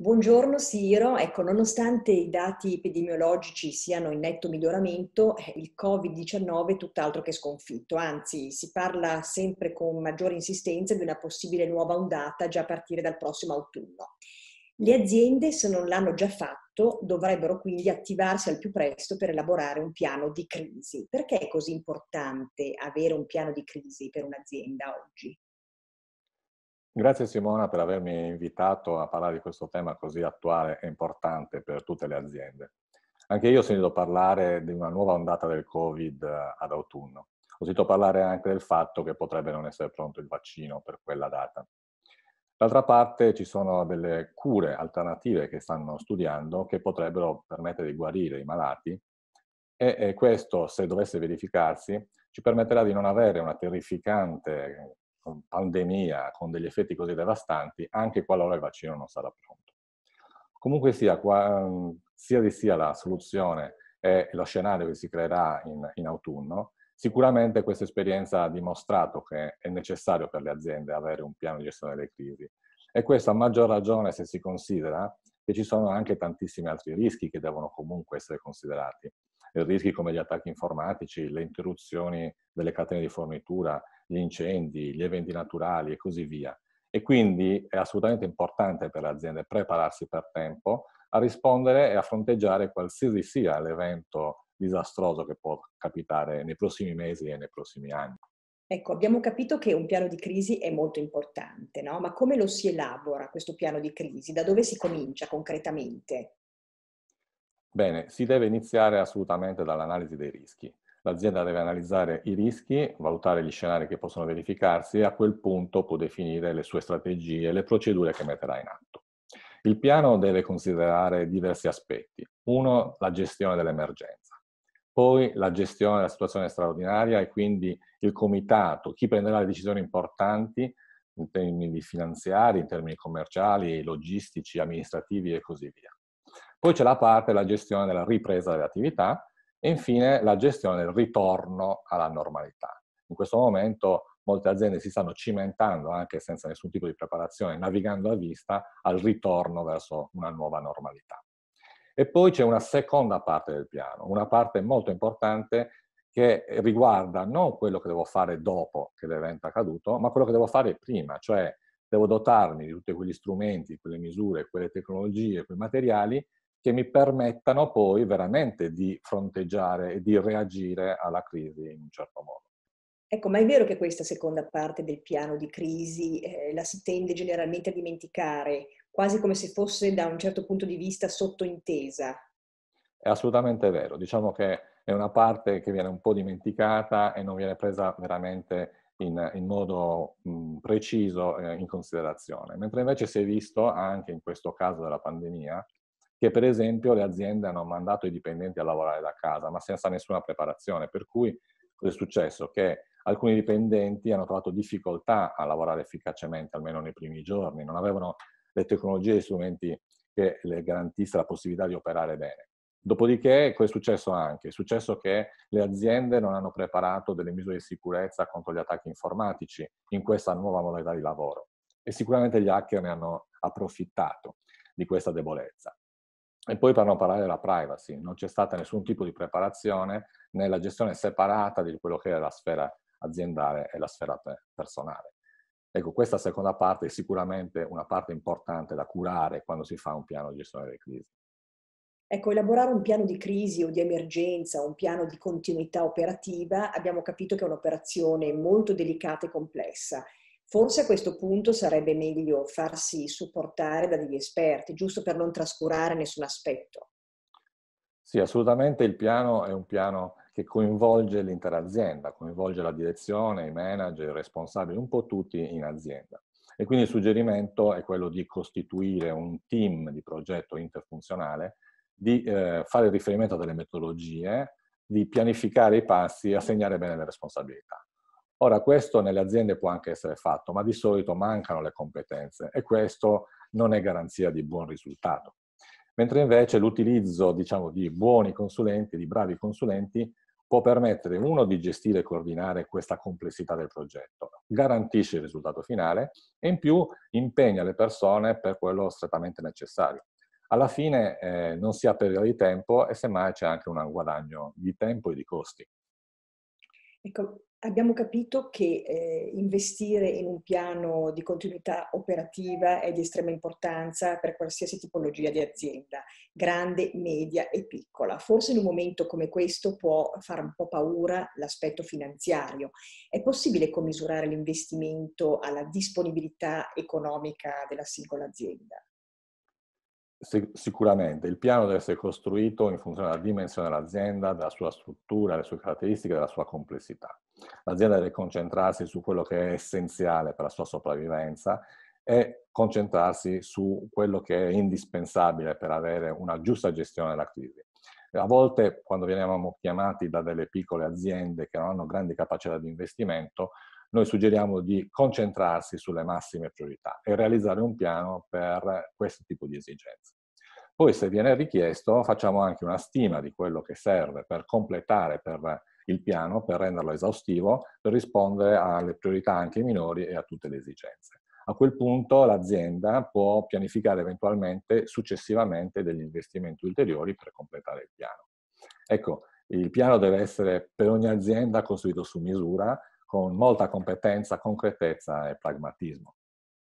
Buongiorno Siro, ecco, nonostante i dati epidemiologici siano in netto miglioramento, eh, il Covid-19 è tutt'altro che sconfitto, anzi si parla sempre con maggiore insistenza di una possibile nuova ondata già a partire dal prossimo autunno. Le aziende, se non l'hanno già fatto, dovrebbero quindi attivarsi al più presto per elaborare un piano di crisi. Perché è così importante avere un piano di crisi per un'azienda oggi? Grazie Simona per avermi invitato a parlare di questo tema così attuale e importante per tutte le aziende. Anche io ho sentito parlare di una nuova ondata del Covid eh, ad autunno. Ho sentito parlare anche del fatto che potrebbe non essere pronto il vaccino per quella data. D'altra parte ci sono delle cure alternative che stanno studiando che potrebbero permettere di guarire i malati e questo, se dovesse verificarsi, ci permetterà di non avere una terrificante pandemia con degli effetti così devastanti, anche qualora il vaccino non sarà pronto. Comunque sia, qua, sia di sia la soluzione e lo scenario che si creerà in, in autunno, sicuramente questa esperienza ha dimostrato che è necessario per le aziende avere un piano di gestione delle crisi. E questo a maggior ragione se si considera che ci sono anche tantissimi altri rischi che devono comunque essere considerati. Rischi come gli attacchi informatici, le interruzioni delle catene di fornitura, gli incendi, gli eventi naturali e così via. E quindi è assolutamente importante per le aziende prepararsi per tempo a rispondere e a fronteggiare qualsiasi sia l'evento disastroso che può capitare nei prossimi mesi e nei prossimi anni. Ecco, abbiamo capito che un piano di crisi è molto importante, no? ma come lo si elabora questo piano di crisi? Da dove si comincia concretamente? Bene, si deve iniziare assolutamente dall'analisi dei rischi. L'azienda deve analizzare i rischi, valutare gli scenari che possono verificarsi e a quel punto può definire le sue strategie e le procedure che metterà in atto. Il piano deve considerare diversi aspetti. Uno, la gestione dell'emergenza. Poi la gestione della situazione straordinaria e quindi il comitato, chi prenderà le decisioni importanti in termini finanziari, in termini commerciali, logistici, amministrativi e così via. Poi c'è la parte della gestione della ripresa delle attività, e infine la gestione del ritorno alla normalità. In questo momento molte aziende si stanno cimentando, anche senza nessun tipo di preparazione, navigando a vista, al ritorno verso una nuova normalità. E poi c'è una seconda parte del piano, una parte molto importante che riguarda non quello che devo fare dopo che l'evento è accaduto, ma quello che devo fare prima, cioè devo dotarmi di tutti quegli strumenti, quelle misure, quelle tecnologie, quei materiali che mi permettano poi veramente di fronteggiare e di reagire alla crisi in un certo modo. Ecco, ma è vero che questa seconda parte del piano di crisi eh, la si tende generalmente a dimenticare, quasi come se fosse da un certo punto di vista sottointesa. È assolutamente vero, diciamo che è una parte che viene un po' dimenticata e non viene presa veramente in, in modo mh, mm, preciso eh, in considerazione, mentre invece si è visto anche in questo caso della pandemia che per esempio le aziende hanno mandato i dipendenti a lavorare da casa, ma senza nessuna preparazione. Per cui cosa è successo? Che alcuni dipendenti hanno trovato difficoltà a lavorare efficacemente, almeno nei primi giorni, non avevano le tecnologie e gli strumenti che le garantissero la possibilità di operare bene. Dopodiché, cosa è successo anche? È successo che le aziende non hanno preparato delle misure di sicurezza contro gli attacchi informatici in questa nuova modalità di lavoro e sicuramente gli hacker ne hanno approfittato di questa debolezza. E poi per non parlare della privacy, non c'è stata nessun tipo di preparazione nella gestione separata di quello che è la sfera aziendale e la sfera personale. Ecco, questa seconda parte è sicuramente una parte importante da curare quando si fa un piano di gestione delle crisi. Ecco, elaborare un piano di crisi o di emergenza, un piano di continuità operativa, abbiamo capito che è un'operazione molto delicata e complessa Forse a questo punto sarebbe meglio farsi supportare da degli esperti, giusto per non trascurare nessun aspetto. Sì, assolutamente il piano è un piano che coinvolge l'intera azienda, coinvolge la direzione, i manager, i responsabili, un po' tutti in azienda. E quindi il suggerimento è quello di costituire un team di progetto interfunzionale, di eh, fare riferimento a delle metodologie, di pianificare i passi e assegnare bene le responsabilità. Ora, questo nelle aziende può anche essere fatto, ma di solito mancano le competenze e questo non è garanzia di buon risultato. Mentre invece l'utilizzo, diciamo, di buoni consulenti, di bravi consulenti, può permettere, uno, di gestire e coordinare questa complessità del progetto, garantisce il risultato finale e in più impegna le persone per quello strettamente necessario. Alla fine eh, non si ha perdita di tempo e semmai c'è anche un guadagno di tempo e di costi. Ecco, abbiamo capito che eh, investire in un piano di continuità operativa è di estrema importanza per qualsiasi tipologia di azienda, grande, media e piccola. Forse in un momento come questo può fare un po' paura l'aspetto finanziario. È possibile commisurare l'investimento alla disponibilità economica della singola azienda? sicuramente il piano deve essere costruito in funzione della dimensione dell'azienda, della sua struttura, delle sue caratteristiche, della sua complessità. L'azienda deve concentrarsi su quello che è essenziale per la sua sopravvivenza e concentrarsi su quello che è indispensabile per avere una giusta gestione della crisi. A volte, quando venivamo chiamati da delle piccole aziende che non hanno grandi capacità di investimento, noi suggeriamo di concentrarsi sulle massime priorità e realizzare un piano per questo tipo di esigenze. Poi se viene richiesto facciamo anche una stima di quello che serve per completare per il piano, per renderlo esaustivo, per rispondere alle priorità anche minori e a tutte le esigenze. A quel punto l'azienda può pianificare eventualmente successivamente degli investimenti ulteriori per completare il piano. Ecco, il piano deve essere per ogni azienda costruito su misura, con molta competenza, concretezza e pragmatismo.